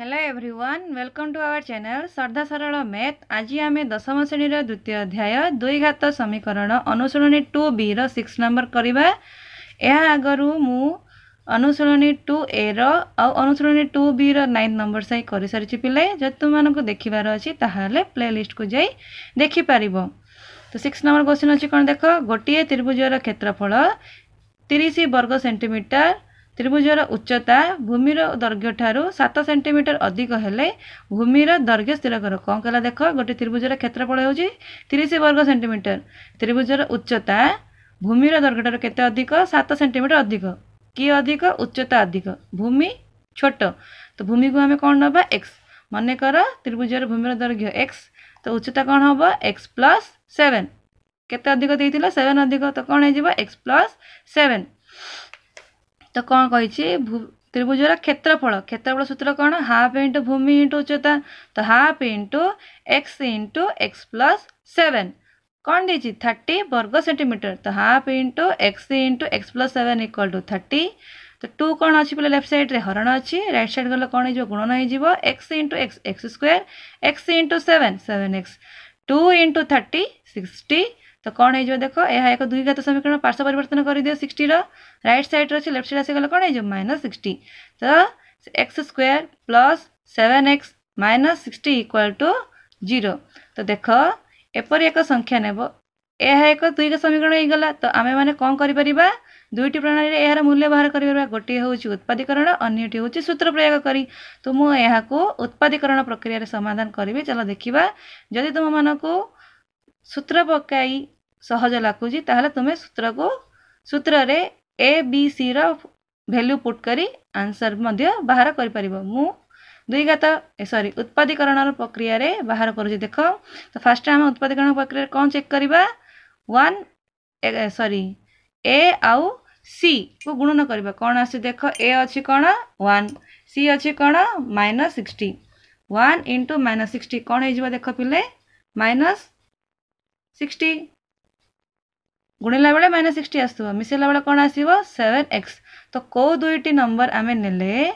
hello everyone welcome to our channel Shraddha Sarala math ଆଜି ଆମେ ଦଶମ ଶ୍ରେଣୀର ଦ୍ୱିତୀୟ ଅଧ୍ୟାୟ ଦୁଇ ଘାତ ସମୀକରଣ ଅନୁଶୀଳନୀ ଟୁ ବିର ସିକ୍ସ ନମ୍ବର କରିବା ଏହା ଆଗରୁ ମୁଁ ଅନୁଶୀଳନୀ ଟୁ ଏର ଆଉ ଅନୁଶୀଳନୀ ଟୁ ବିର ନାଇନ୍ ନମ୍ବର ସାଇ କରିସାରିଛି ପିଲାଏ ଯଦି ତୁମମାନଙ୍କୁ ଦେଖିବାର ଅଛି ତାହେଲେ ପ୍ଲେ ଲିଷ୍ଟକୁ ଯାଇ ଦେଖିପାରିବ ତ ସିକ୍ସ ନମ୍ବର କୋଶ୍ଚିନ୍ ଅଛି କ'ଣ ଦେଖ ଗୋଟିଏ ତ୍ରିଭୁଜର କ୍ଷେତ୍ରଫଳ ତିରିଶ ବର୍ଗ ସେଣ୍ଟିମିଟର त्रिभुजर उच्चता भूमि दैर्घ्य ठारत सेमिटर अधिक है भूमि दैर्घ्य स्थिर कर कौन कहला देख गोटे त्रिभुजर क्षेत्रफल हूँ वर्ग सेमिटर त्रिभुजर उच्चता भूमि दैर्घ्य ठार के अधिक सात सेमिटर अधिक किए अधिक उच्चता अधिक भूमि छोट तो भूमि को आम कौन ना एक्स मन कर त्रिभुज भूमि दैर्घ्य एक्स तो उच्चता कौन हम एक्स प्लस सेवेन केत अधिक सेवेन अधिक तो कौन हो प्लस सेवेन ତ କ'ଣ କହିଛି ত্রিভুজর ক্ষেত্রফল ক্ষেত্রফল সূত্র কোণ হাফ ইন্টু ভূমি ইন্টু উচ্চতা তো half into x into x plus seven কোণ দিয়েছি থার্টি বর্গ সেটিমিটর তো half into x into x plus seven equal to thirty তো টু কোণ অছি বলে লেফট সাইড্রে হরণ অছি রাইট সাইড গলে কোণ হয়ে গুণন হয়ে x into x x square x into seven seven x two into thirty sixty ତ କ'ଣ ହେଇଯିବ ଦେଖ ଏହା ଏକ ଦୁଇ ଘାତ ସମୀକରଣ ପାର୍ଶ୍ୱ ପରିବର୍ତ୍ତନ କରିଦିଅ ସିକ୍ସଟିର ରାଇଟ୍ ସାଇଡ଼୍ରେ ଅଛି ଲେଫ୍ଟ ସାଇଡ଼୍ ଆସିଗଲେ କ'ଣ ହେଇଯିବ ମାଇନସ୍ ସିକ୍ସଟି ତ x square plus seven x minus sixty equal to zero ତ ଦେଖ ଏପରି ଏକ ସଂଖ୍ୟା ନେବ ଏହା ଏକ ଦୁଇ ସମୀକରଣ ହେଇଗଲା ତ ଆମେମାନେ କ'ଣ କରିପାରିବା ଦୁଇଟି ପ୍ରଣାଳୀରେ ଏହାର ମୂଲ୍ୟ ବାହାର କରିପାରିବା ଗୋଟିଏ ହେଉଛି ଉତ୍ପାଦୀକରଣ ଅନ୍ୟଟି ହେଉଛି ସୂତ୍ର ପ୍ରୟୋଗ କରି ତ ମୁଁ ଏହାକୁ ଉତ୍ପାଦୀକରଣ ପ୍ରକ୍ରିୟାରେ ସମାଧାନ କରିବି ଚାଲ ଦେଖିବା ଯଦି ତୁମମାନଙ୍କୁ ସୂତ୍ର ପକାଇ ସହଜ ଲାଗୁଛି ତାହେଲେ ତୁମେ ସୂତ୍ରକୁ ସୂତ୍ରରେ ଏ ବି ସିର ଭ୍ୟାଲ୍ୟୁ ପୁଟ୍ କରି ଆନ୍ସର୍ ମଧ୍ୟ ବାହାର କରିପାରିବ ମୁଁ ଦୁଇଘାତ ସରି ଉତ୍ପାଦୀକରଣର ପ୍ରକ୍ରିୟାରେ ବାହାର କରୁଛି ଦେଖ ତ ଫାର୍ଷ୍ଟ ଆମେ ଉତ୍ପାଦୀକରଣ ପ୍ରକ୍ରିୟାରେ କ'ଣ ଚେକ୍ କରିବା ୱାନ୍ ସରି ଏ ଆଉ ସିକୁ ଗୁଣନ କରିବା କ'ଣ ଆସୁଛି ଦେଖ ଏ ଅଛି କ'ଣ ୱାନ୍ ସି ଅଛି କ'ଣ minus sixty one into minus sixty କ'ଣ ହେଇଯିବ ଦେଖ ପିଲେ ମାଇନସ୍ ସିକ୍ସଟି गुणला बेले माइनस सिक्सटी आसो मिसेला बेले कौन आसो एक्स तो कौ दुईटी नंबर आम ने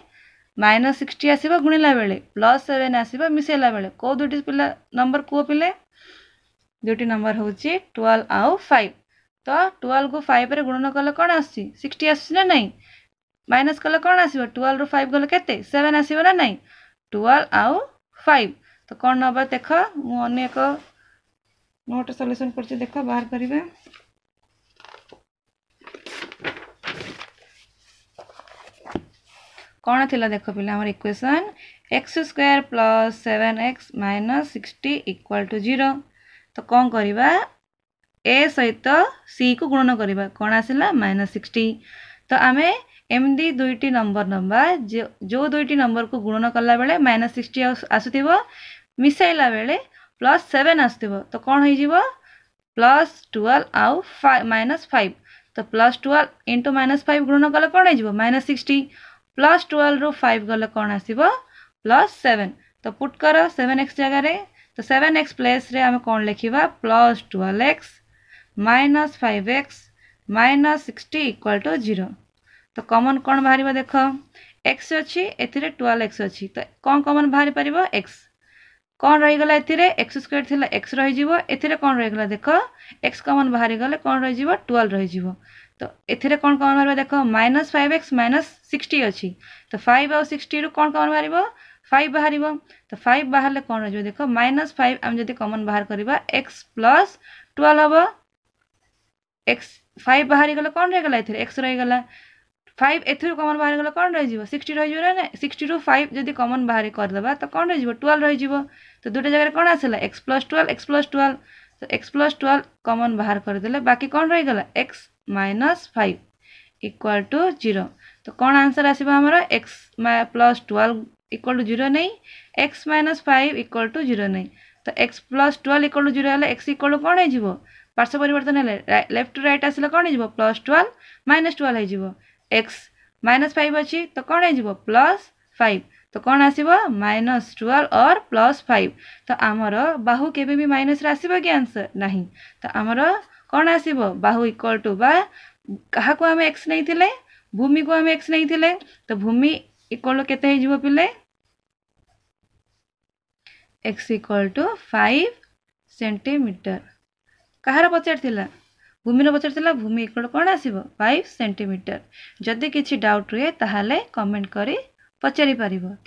माइनस सिक्सटी आस गुणिला बेले प्लस सेवेन आस बेले कौ दुईट पिला नंबर कू पे दुईट नंबर हूँ ट्वेल्व आउ फाइव तो ट्वेल्व को फाइव गुणन कले कौन आस सिक्सटी आसना ना माइनस कले कौन आस ट्वेल्व रु फाइव गले के सेवेन आसो ना ना ट्वेल्व आउ फाइव तो कौन नवा देख मुझे एक नोट सल्यूसन कर देख बाहर करें କ'ଣ ଥିଲା ଦେଖ ପିଲା ଆମର equation x square plus seven x minus sixty equal to zero ତ କ'ଣ କରିବା ଏ ସହିତ ସିକୁ ଗୁଣନ କରିବା କ'ଣ ଆସିଲା ମାଇନସ୍ ସିକ୍ସଟି ତ ଆମେ ଏମିତି ଦୁଇଟି ନମ୍ବର ନେବା ଯେଉଁ ଦୁଇଟି ନମ୍ବରକୁ ଗୁଣନ କଲାବେଳେ ମାଇନସ୍ ସିକ୍ସଟି ଆସୁଥିବ ମିଶାଇଲା ବେଳେ ପ୍ଲସ୍ ସେଭେନ୍ ଆସୁଥିବ ତ କ'ଣ ହେଇଯିବ ପ୍ଲସ୍ ଟୁଏଲ୍ଭ ଆଉ ଫାଇ ମାଇନସ୍ ଫାଇଭ୍ ତ plus twelve into minus five ଗୁଣନ କଲେ କ'ଣ ହେଇଯିବ ମାଇନସ୍ ସିକ୍ସଟି ପ୍ଲସ୍ ଟୁଏଲ୍ଭରୁ ଫାଇଭ୍ ଗଲେ କ'ଣ ଆସିବ ପ୍ଲସ୍ ସେଭେନ୍ ତ ପୁଟ୍ କର ସେଭେନ୍ ଏକ୍ସ ଜାଗାରେ ତ ସେଭେନ୍ ଏକ୍ସ ପ୍ଲେସ୍ରେ ଆମେ କ'ଣ ଲେଖିବା plus twelve x minus five x minus sixty equal to zero ତ କମନ୍ କ'ଣ ବାହାରିବ ଦେଖ ଏକ୍ସ ଅଛି ଏଥିରେ ଟୁଏଲ୍ଭ ଏକ୍ସ ଅଛି ତ କ'ଣ କମନ୍ ବାହାରି ପାରିବ ଏକ୍ସ କ'ଣ ରହିଗଲା ଏଥିରେ ଏକ୍ସ ସ୍କୋୟାର ଥିଲା ଏକ୍ସ ରହିଯିବ ଏଥିରେ କ'ଣ ରହିଗଲା ଦେଖ ଏକ୍ସ କମନ୍ ବାହାରିଗଲେ କ'ଣ ରହିଯିବ ଟୁଏଲ୍ଭ ରହିଯିବ ତ ଏଥିରେ କ'ଣ କ'ଣ ବାହାରିବ ଦେଖ minus five x minus sixty ଅଛି ତ ଫାଇଭ୍ ଆଉ ସିକ୍ସଟିରୁ କ'ଣ କ'ଣ ବାହାରିବ ଫାଇଭ୍ ବାହାରିବ ତ ଫାଇଭ୍ ବାହାରିଲେ କ'ଣ ରହିଯିବ ଦେଖ ମାଇନସ୍ ଫାଇଭ୍ ଆମେ ଯଦି କମନ୍ ବାହାର କରିବା ଏକ୍ସ ପ୍ଲସ୍ ଟୁଏଲ୍ଭ ହେବ ଏକ୍ସ ଫାଇଭ୍ ବାହାରିଗଲେ କ'ଣ ରହିଗଲା ଏଥିରେ ଏକ୍ସ ରହିଗଲା ফাইভ এথির কমন বাহার গেলে কম রয়ে যাব সিক্সটি রয়ে যাব না সিক্সটি রু ফাইভ যদি কমন বাহার করেদেবা তো কম রয়ে যাব টুয়েলভ রয়ে যাব তো দুটো জায়গায় কম আসলা x plus twelve x plus twelve তো এক্স প্লস টুয়েলভ কমন বাহার করেদেলে বাকি কম রয়ে গেল x minus five equal to zero তো कौन आंसर आसो आमर x plus twelve equal to zero नहीं x minus five equal to zero नहीं तो x plus twelve equal to zero x equal to कौन हो पार्श्व परिवर्तन लेफ्ट टू रईट आसले कौन हो प्लस ट्वेल्व माइनस ट्वेल्व हो एक्स माइनस फाइव अच्छी तो कौन हो प्लस फाइव तो कौन आसो माइनस ट्वेल्व और प्लस फाइव तो आमर बाहू केवे भी माइनस आसो कि आंसर ना तो आमर କ'ଣ ଆସିବ ବାହୁ ଇକ୍ୱାଲ୍ ଟୁ ବା କାହାକୁ ଆମେ ଏକ୍ସ ନେଇଥିଲେ ଭୂମିକୁ ଆମେ ଏକ୍ସ ନେଇଥିଲେ ତ ଭୂମି ଇକ୍ୱାଲ୍ କେତେ ହେଇଯିବ ପିଲେ x equal to five centimetre କାହାର ପଚାରିଥିଲା ଭୂମିର ପଚାରିଥିଲା ଭୂମି ଇକ୍ୱାଲ୍ କ'ଣ ଆସିବ ଫାଇଭ୍ ସେଣ୍ଟିମିଟର ଯଦି କିଛି ଡାଉଟ୍ ରୁହେ ତାହେଲେ କମେଣ୍ଟ କରି ପଚାରିପାରିବ